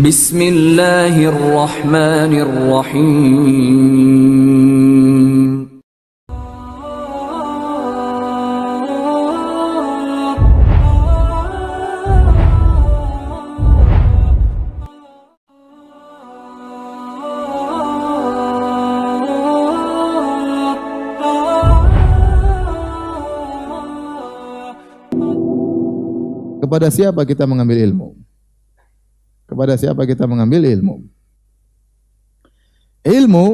Bismillahirrahmanirrahim. Kepada siapa kita mengambil ilmu? kepada siapa kita mengambil ilmu. Ilmu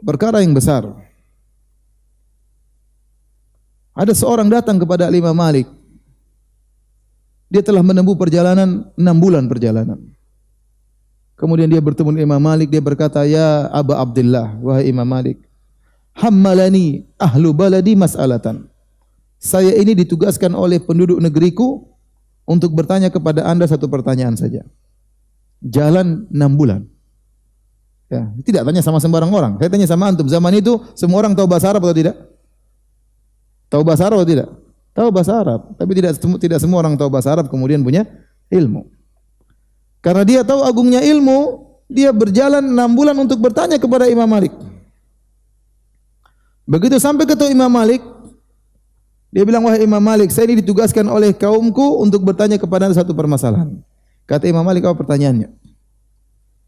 perkara yang besar. Ada seorang datang kepada Imam Malik. Dia telah menempuh perjalanan enam bulan perjalanan. Kemudian dia bertemu Imam Malik, dia berkata, "Ya Aba Abdullah, wahai Imam Malik, hammalani ahlu baladi mas'alatan." Saya ini ditugaskan oleh penduduk negeriku untuk bertanya kepada Anda satu pertanyaan saja jalan enam bulan. Ya, tidak tanya sama sembarang orang. Saya tanya sama antum, zaman itu semua orang tahu bahasa Arab atau tidak? Tahu bahasa Arab atau tidak? Tahu bahasa Arab, tapi tidak tidak semua orang tahu bahasa Arab kemudian punya ilmu. Karena dia tahu agungnya ilmu, dia berjalan enam bulan untuk bertanya kepada Imam Malik. Begitu sampai ke Imam Malik, dia bilang, wahai Imam Malik, saya ini ditugaskan oleh kaumku untuk bertanya kepada satu permasalahan. Kata Imam Malik apa pertanyaannya?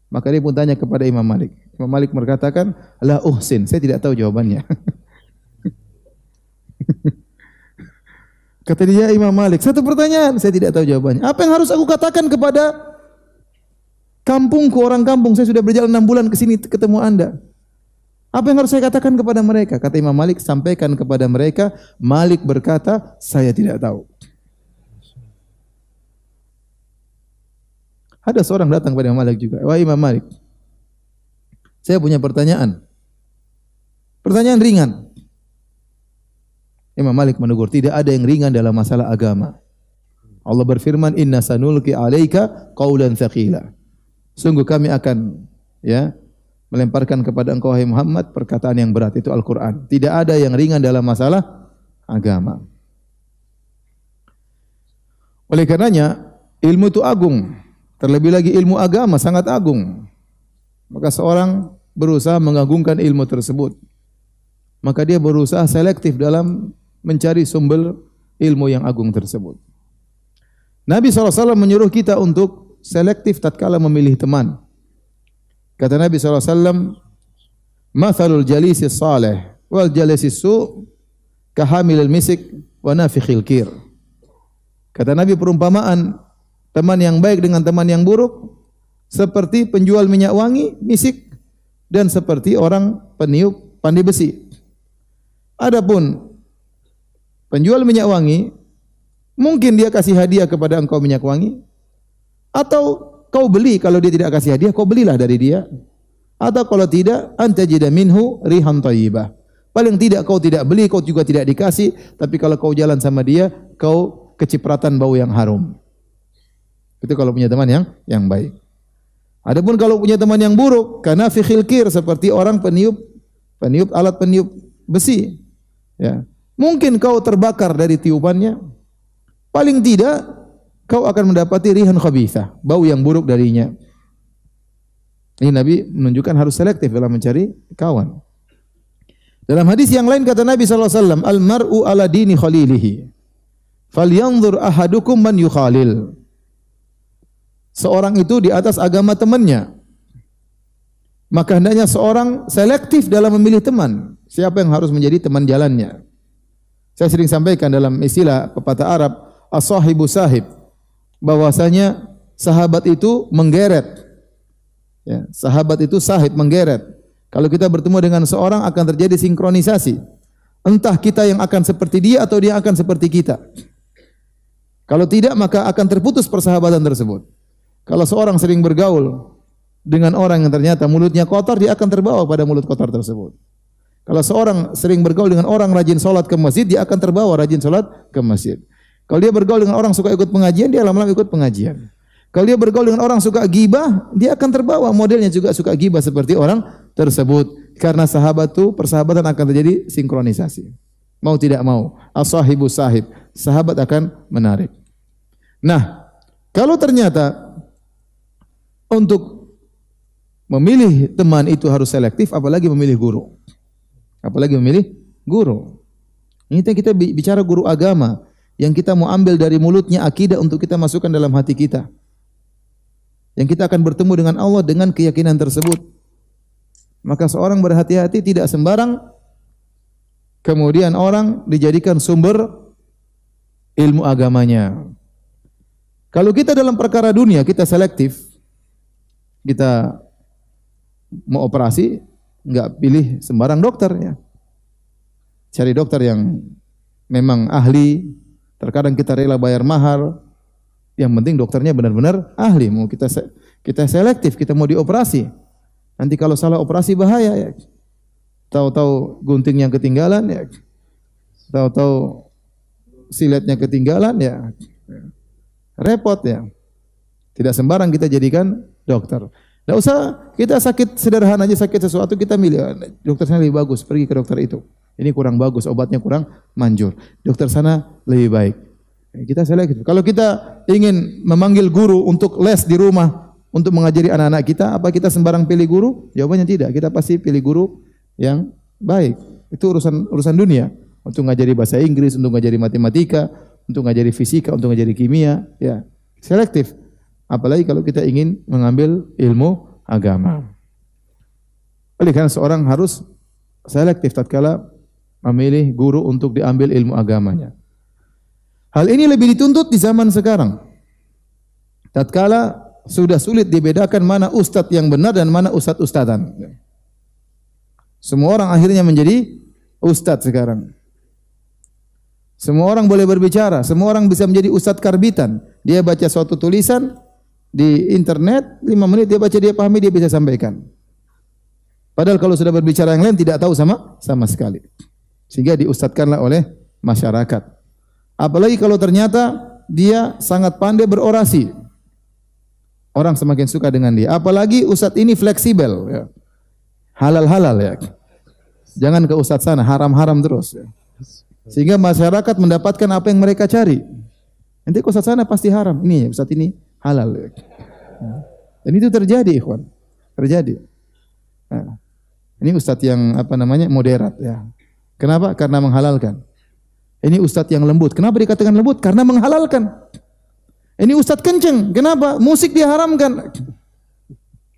Maka dia pun tanya kepada Imam Malik. Imam Malik berkatakan, "La uhsin." Saya tidak tahu jawabannya. Kata dia Imam Malik, "Satu pertanyaan, saya tidak tahu jawabannya. Apa yang harus aku katakan kepada kampung ke orang kampung? Saya sudah berjalan enam bulan ke sini ketemu Anda." Apa yang harus saya katakan kepada mereka? Kata Imam Malik, sampaikan kepada mereka. Malik berkata, saya tidak tahu. Ada seorang datang kepada Imam Malik juga. Wah Imam Malik, saya punya pertanyaan. Pertanyaan ringan. Imam Malik menegur, tidak ada yang ringan dalam masalah agama. Allah berfirman, "Inna sanulqi 'alaika qaulan tsaqila." Sungguh kami akan ya melemparkan kepada engkau hai Muhammad perkataan yang berat itu Al-Qur'an. Tidak ada yang ringan dalam masalah agama. Oleh karenanya, ilmu itu agung. Terlebih lagi ilmu agama sangat agung. Maka seorang berusaha mengagungkan ilmu tersebut. Maka dia berusaha selektif dalam mencari sumber ilmu yang agung tersebut. Nabi SAW menyuruh kita untuk selektif tatkala memilih teman. Kata Nabi SAW, Mathalul jalisi salih wal jalisi su' Kahamil misik wa nafikhil kir. Kata Nabi perumpamaan, Teman yang baik dengan teman yang buruk seperti penjual minyak wangi misik dan seperti orang peniup pandai besi. Adapun penjual minyak wangi mungkin dia kasih hadiah kepada engkau minyak wangi atau kau beli kalau dia tidak kasih hadiah kau belilah dari dia atau kalau tidak anta jida minhu rihan thayyibah. Paling tidak kau tidak beli, kau juga tidak dikasih, tapi kalau kau jalan sama dia, kau kecipratan bau yang harum. Itu kalau punya teman yang yang baik. Adapun kalau punya teman yang buruk, karena fikhil kir seperti orang peniup peniup alat peniup besi. Ya. Mungkin kau terbakar dari tiupannya. Paling tidak kau akan mendapati rihan khabithah, bau yang buruk darinya. Ini Nabi menunjukkan harus selektif dalam mencari kawan. Dalam hadis yang lain kata Nabi SAW, Al-mar'u ala dini khalilihi. Falyanzur ahadukum man yukhalil seorang itu di atas agama temannya. Maka hendaknya seorang selektif dalam memilih teman. Siapa yang harus menjadi teman jalannya. Saya sering sampaikan dalam istilah pepatah Arab, as-sahibu sahib. Bahwasanya sahabat itu menggeret. Ya, sahabat itu sahib menggeret. Kalau kita bertemu dengan seorang akan terjadi sinkronisasi. Entah kita yang akan seperti dia atau dia akan seperti kita. Kalau tidak maka akan terputus persahabatan tersebut. Kalau seorang sering bergaul dengan orang yang ternyata mulutnya kotor, dia akan terbawa pada mulut kotor tersebut. Kalau seorang sering bergaul dengan orang rajin sholat ke masjid, dia akan terbawa rajin sholat ke masjid. Kalau dia bergaul dengan orang suka ikut pengajian, dia lama-lama ikut pengajian. Kalau dia bergaul dengan orang suka gibah, dia akan terbawa modelnya juga suka gibah seperti orang tersebut. Karena sahabat itu persahabatan akan terjadi sinkronisasi. Mau tidak mau, as-sahibu sahib, sahabat akan menarik. Nah, kalau ternyata untuk memilih teman itu harus selektif, apalagi memilih guru. Apalagi memilih guru. Ini kita bicara guru agama yang kita mau ambil dari mulutnya akidah untuk kita masukkan dalam hati kita. Yang kita akan bertemu dengan Allah dengan keyakinan tersebut. Maka seorang berhati-hati tidak sembarang kemudian orang dijadikan sumber ilmu agamanya. Kalau kita dalam perkara dunia kita selektif, kita mau operasi nggak pilih sembarang dokter ya. Cari dokter yang memang ahli. Terkadang kita rela bayar mahal. Yang penting dokternya benar-benar ahli. Mau kita kita selektif, kita mau dioperasi. Nanti kalau salah operasi bahaya ya. Tahu-tahu gunting yang ketinggalan ya. Tahu-tahu siletnya ketinggalan ya. Repot ya. Tidak sembarang kita jadikan dokter. Tidak usah kita sakit sederhana aja sakit sesuatu kita milih dokter sana lebih bagus pergi ke dokter itu. Ini kurang bagus obatnya kurang manjur. Dokter sana lebih baik. Kita selektif. Kalau kita ingin memanggil guru untuk les di rumah untuk mengajari anak-anak kita, apa kita sembarang pilih guru? Jawabannya tidak. Kita pasti pilih guru yang baik. Itu urusan urusan dunia. Untuk ngajari bahasa Inggris, untuk ngajari matematika, untuk ngajari fisika, untuk ngajari kimia, ya. Selektif. Apalagi kalau kita ingin mengambil ilmu agama. Oleh karena seorang harus selektif tatkala memilih guru untuk diambil ilmu agamanya. Hal ini lebih dituntut di zaman sekarang. Tatkala sudah sulit dibedakan mana ustadz yang benar dan mana ustadz ustadan. Semua orang akhirnya menjadi ustadz sekarang. Semua orang boleh berbicara, semua orang bisa menjadi ustadz karbitan. Dia baca suatu tulisan, di internet, lima menit dia baca, dia pahami, dia bisa sampaikan. Padahal kalau sudah berbicara yang lain tidak tahu sama sama sekali. Sehingga diustadkanlah oleh masyarakat. Apalagi kalau ternyata dia sangat pandai berorasi. Orang semakin suka dengan dia. Apalagi ustadz ini fleksibel. Ya. Halal-halal ya. Jangan ke ustadz sana, haram-haram terus. Ya. Sehingga masyarakat mendapatkan apa yang mereka cari. Nanti ke ustadz sana pasti haram. Ini ya ustadz ini halal. Ya. Dan itu terjadi, ikhwan. Terjadi. Nah, ini ustadz yang apa namanya moderat ya. Kenapa? Karena menghalalkan. Ini ustadz yang lembut. Kenapa dikatakan lembut? Karena menghalalkan. Ini ustadz kenceng. Kenapa? Musik diharamkan.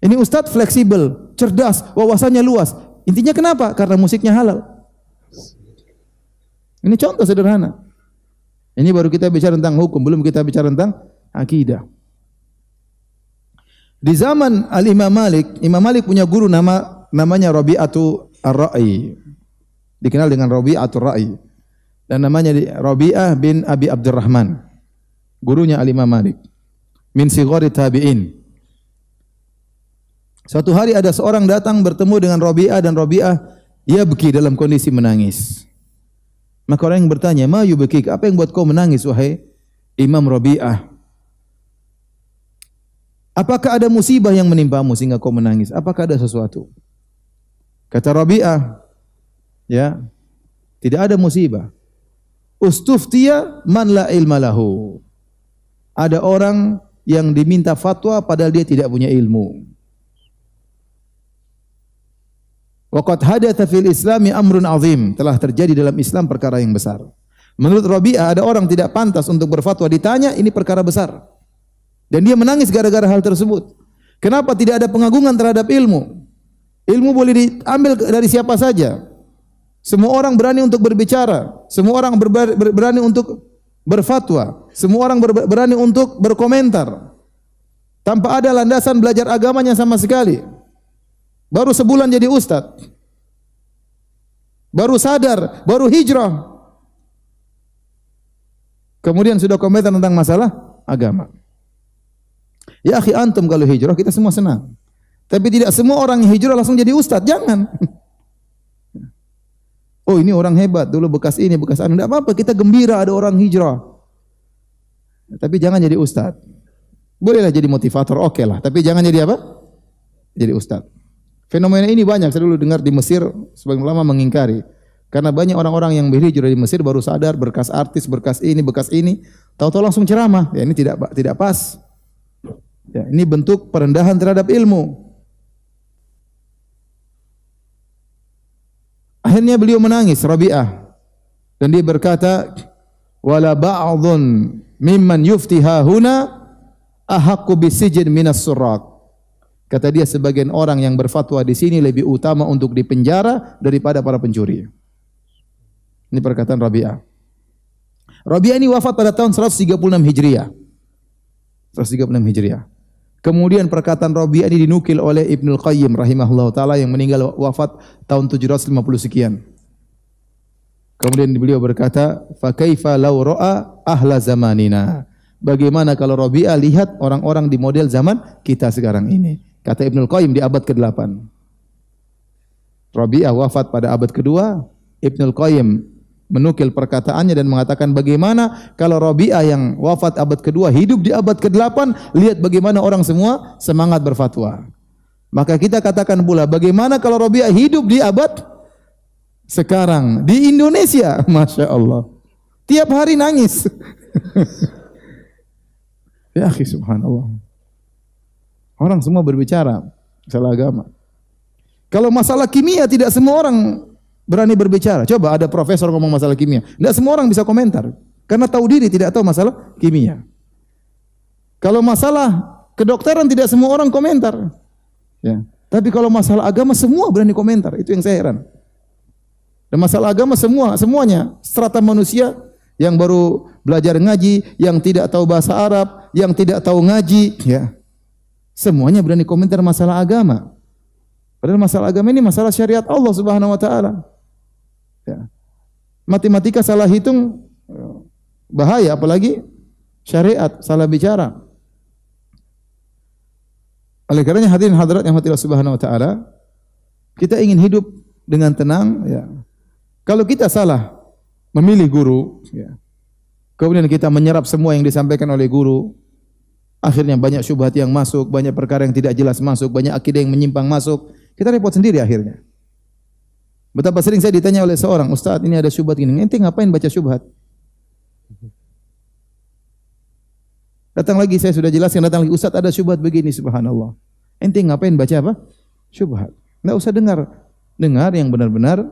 Ini ustadz fleksibel, cerdas, wawasannya luas. Intinya kenapa? Karena musiknya halal. Ini contoh sederhana. Ini baru kita bicara tentang hukum, belum kita bicara tentang akidah. Di zaman Al Imam Malik, Imam Malik punya guru nama namanya Rabi'atu Ar-Ra'i. Dikenal dengan Rabi'atu Ar-Ra'i. Dan namanya Rabi'ah bin Abi Abdurrahman. Gurunya Al Imam Malik. Min sigori tabi'in. Suatu hari ada seorang datang bertemu dengan Rabi'ah dan Rabi'ah yabki dalam kondisi menangis. Maka orang yang bertanya, "Ma yubkik? Apa yang buat kau menangis wahai Imam Rabi'ah?" Apakah ada musibah yang menimpamu sehingga kau menangis? Apakah ada sesuatu? Kata Rabi'ah, ya, tidak ada musibah. Ustuftiya man la ilma Ada orang yang diminta fatwa padahal dia tidak punya ilmu. Waqad hadatha fil islami amrun azim. Telah terjadi dalam Islam perkara yang besar. Menurut Rabi'ah ada orang tidak pantas untuk berfatwa ditanya ini perkara besar. Dan dia menangis gara-gara hal tersebut. Kenapa tidak ada pengagungan terhadap ilmu? Ilmu boleh diambil dari siapa saja. Semua orang berani untuk berbicara, semua orang berani untuk berfatwa, semua orang berani untuk berkomentar. Tanpa ada landasan belajar agamanya sama sekali. Baru sebulan jadi ustadz. Baru sadar, baru hijrah. Kemudian sudah komentar tentang masalah agama. Ya akhi antum kalau hijrah kita semua senang. Tapi tidak semua orang yang hijrah langsung jadi ustadz, jangan. Oh ini orang hebat, dulu bekas ini, bekas anu. Tidak apa-apa, kita gembira ada orang hijrah. Tapi jangan jadi ustadz. Bolehlah jadi motivator, oke okay lah. Tapi jangan jadi apa? Jadi ustadz. Fenomena ini banyak, saya dulu dengar di Mesir, sebagian lama mengingkari. Karena banyak orang-orang yang berhijrah di Mesir baru sadar berkas artis, berkas ini, bekas ini, tahu-tahu langsung ceramah. Ya ini tidak tidak pas. Ya, ini bentuk perendahan terhadap ilmu. Akhirnya beliau menangis Rabi'ah dan dia berkata wala ba'dhun mimman yuftiha huna ahaqqu bisijin minas surraq. Kata dia sebagian orang yang berfatwa di sini lebih utama untuk dipenjara daripada para pencuri. Ini perkataan Rabi'ah. Rabi'ah ini wafat pada tahun 136 Hijriah. 136 Hijriah. Kemudian perkataan Rabi'ah ini dinukil oleh Ibnul Qayyim rahimahullah taala yang meninggal wafat tahun 750 sekian. Kemudian beliau berkata, "Fa kaifa law ra'a ahla zamanina?" Bagaimana kalau Rabi'ah lihat orang-orang di model zaman kita sekarang ini? Kata Ibnul Qayyim di abad ke-8. Rabi'ah wafat pada abad kedua, Ibnul Qayyim menukil perkataannya dan mengatakan bagaimana kalau Rabi'ah yang wafat abad kedua hidup di abad ke-8 lihat bagaimana orang semua semangat berfatwa. Maka kita katakan pula bagaimana kalau Rabi'ah hidup di abad sekarang di Indonesia, masya Allah, tiap hari nangis. ya akhi subhanallah. Orang semua berbicara masalah agama. Kalau masalah kimia tidak semua orang berani berbicara. Coba ada profesor ngomong masalah kimia. Tidak semua orang bisa komentar. Karena tahu diri, tidak tahu masalah kimia. Kalau masalah kedokteran tidak semua orang komentar. Ya. Tapi kalau masalah agama semua berani komentar. Itu yang saya heran. Dan masalah agama semua, semuanya strata manusia yang baru belajar ngaji, yang tidak tahu bahasa Arab, yang tidak tahu ngaji, ya. Semuanya berani komentar masalah agama. Padahal masalah agama ini masalah syariat Allah Subhanahu wa taala. Ya. Matematika salah hitung eh, bahaya apalagi syariat salah bicara. Oleh karenanya hadirin hadirat yang Allah Subhanahu wa taala, kita ingin hidup dengan tenang ya. Kalau kita salah memilih guru ya. Kemudian kita menyerap semua yang disampaikan oleh guru, akhirnya banyak syubhat yang masuk, banyak perkara yang tidak jelas masuk, banyak akidah yang menyimpang masuk, kita repot sendiri akhirnya. Betapa sering saya ditanya oleh seorang, Ustadz ini ada syubhat gini, ente ngapain baca syubhat? Datang lagi, saya sudah jelaskan, datang lagi, Ustadz ada syubhat begini, subhanallah. Ente ngapain baca apa? Syubhat. Nggak usah dengar. Dengar yang benar-benar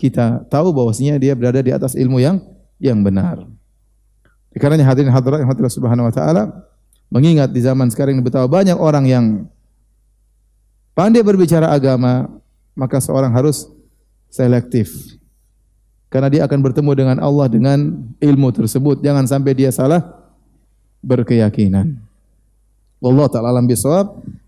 kita tahu bahwasanya dia berada di atas ilmu yang yang benar. Karena hadirin hadirat yang hadirat subhanahu wa ta'ala, mengingat di zaman sekarang ini betapa banyak orang yang pandai berbicara agama, maka seorang harus selektif. Karena dia akan bertemu dengan Allah dengan ilmu tersebut. Jangan sampai dia salah berkeyakinan. Allah taala alam bisawab.